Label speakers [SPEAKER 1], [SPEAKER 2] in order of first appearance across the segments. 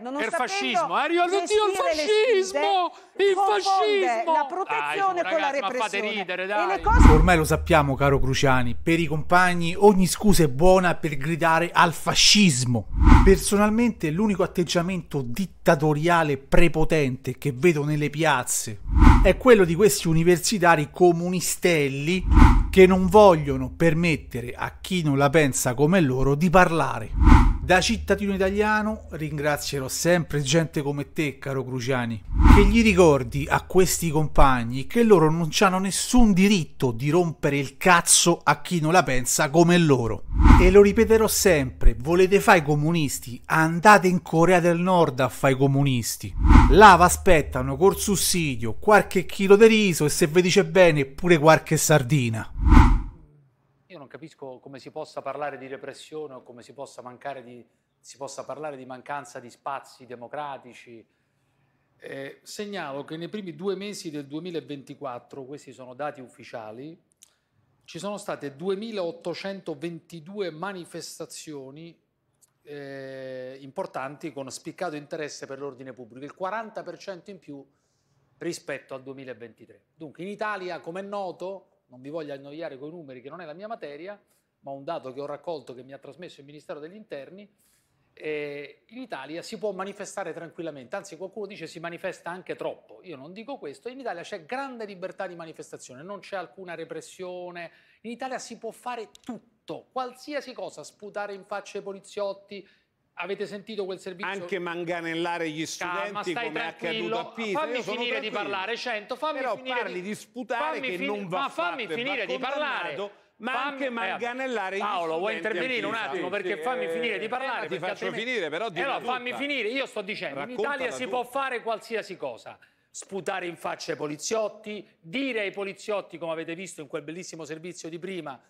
[SPEAKER 1] non per fascismo. Ario, eh? oddio, il fascismo! Il fascismo! La
[SPEAKER 2] protezione
[SPEAKER 1] con la repressione. Ridere, dai. Cose...
[SPEAKER 2] Ormai lo sappiamo, caro Cruciani, per i compagni ogni scusa è buona per gridare al fascismo. Personalmente l'unico atteggiamento dittatoriale prepotente che vedo nelle piazze è quello di questi universitari comunistelli che non vogliono permettere a chi non la pensa come loro di parlare. Da cittadino italiano ringrazierò sempre gente come te, caro Cruciani, che gli ricordi a questi compagni che loro non hanno nessun diritto di rompere il cazzo a chi non la pensa come loro. E lo ripeterò sempre, volete fare i comunisti? Andate in Corea del Nord a fare i comunisti. Là vi aspettano col sussidio qualche chilo di riso e se vi dice bene pure qualche sardina
[SPEAKER 1] non capisco come si possa parlare di repressione o come si possa, mancare di, si possa parlare di mancanza di spazi democratici. Eh, segnalo che nei primi due mesi del 2024, questi sono dati ufficiali, ci sono state 2.822 manifestazioni eh, importanti con spiccato interesse per l'ordine pubblico, il 40% in più rispetto al 2023. Dunque in Italia, come è noto, non vi voglio annoiare con i numeri che non è la mia materia, ma un dato che ho raccolto che mi ha trasmesso il Ministero degli Interni, eh, in Italia si può manifestare tranquillamente, anzi qualcuno dice si manifesta anche troppo, io non dico questo, in Italia c'è grande libertà di manifestazione, non c'è alcuna repressione, in Italia si può fare tutto, qualsiasi cosa, sputare in faccia ai poliziotti, Avete sentito quel servizio? Anche manganellare gli studenti Calma, come è accaduto a Pisa. Fammi finire di parlare, Cento. fammi Però finire parli di, di sputare che non va Ma fammi fatto, finire di parlare. Ma fammi... anche eh, manganellare eh, Paolo, vuoi intervenire un attimo? Sì, perché sì, fammi eh, finire di eh, parlare. Ti faccio altrimenti... finire, però di eh, allora, fammi finire. Io sto dicendo, Raccontala in Italia si tutta. può fare qualsiasi cosa. Sputare in faccia ai poliziotti, dire ai poliziotti, come avete visto in quel bellissimo servizio di prima,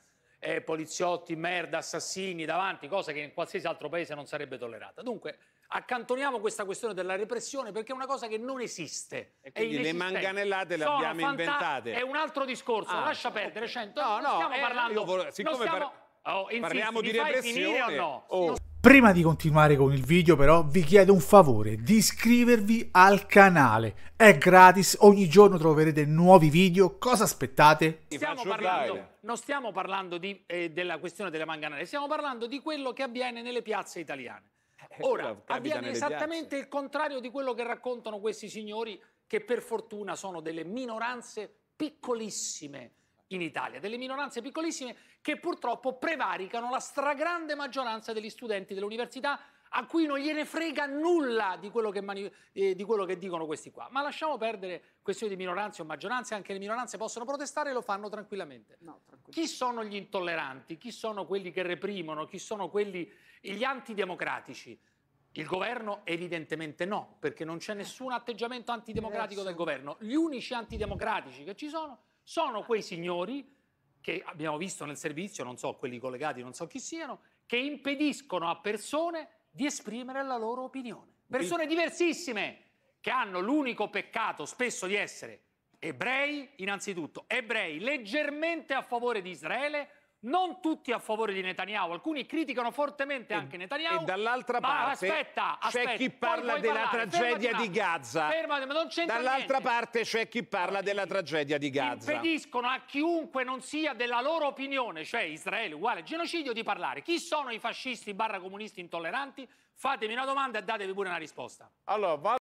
[SPEAKER 1] eh, poliziotti, merda, assassini davanti, cosa che in qualsiasi altro paese non sarebbe tollerata. Dunque, accantoniamo questa questione della repressione perché è una cosa che non esiste. E quindi le manganellate le Sono abbiamo fanta- inventate. È un altro discorso, ah, lascia perdere. Okay. Cento, no, no, stiamo eh, parlando. Volevo, siccome stiamo, par- oh, insisti, parliamo di repressione. o no? Oh.
[SPEAKER 2] Prima di continuare con il video però vi chiedo un favore di iscrivervi al canale, è gratis, ogni giorno troverete nuovi video, cosa aspettate? Stiamo parlando,
[SPEAKER 1] non stiamo parlando di, eh, della questione della manganale, stiamo parlando di quello che avviene nelle piazze italiane. Eh, Ora, avviene esattamente piazze. il contrario di quello che raccontano questi signori che per fortuna sono delle minoranze piccolissime, in Italia, delle minoranze piccolissime che purtroppo prevaricano la stragrande maggioranza degli studenti dell'università a cui non gliene frega nulla di quello, eh, di quello, che dicono questi qua. Ma lasciamo perdere questioni di minoranze o maggioranze, anche le minoranze possono protestare e lo fanno tranquillamente. No, chi sono gli intolleranti? Chi sono quelli che reprimono? Chi sono quelli, gli antidemocratici? Il governo evidentemente no, perché non c'è nessun atteggiamento antidemocratico del governo. Gli unici antidemocratici che ci sono sono quei signori che abbiamo visto nel servizio, non so, quelli collegati, non so chi siano, che impediscono a persone di esprimere la loro opinione. Persone diversissime che hanno l'unico peccato spesso di essere ebrei, innanzitutto, ebrei leggermente a favore di Israele, non tutti a favore di Netanyahu, alcuni criticano fortemente anche Netanyahu. E dall'altra parte aspetta, aspetta, c'è chi parla della parlare. tragedia di Gaza. Fermate, ma non c'entra Dall'altra niente. parte c'è chi parla della tragedia di Gaza. Impediscono a chiunque non sia della loro opinione, cioè Israele uguale genocidio, di parlare. Chi sono i fascisti barra comunisti intolleranti? Fatemi una domanda e datevi pure una risposta. Allora,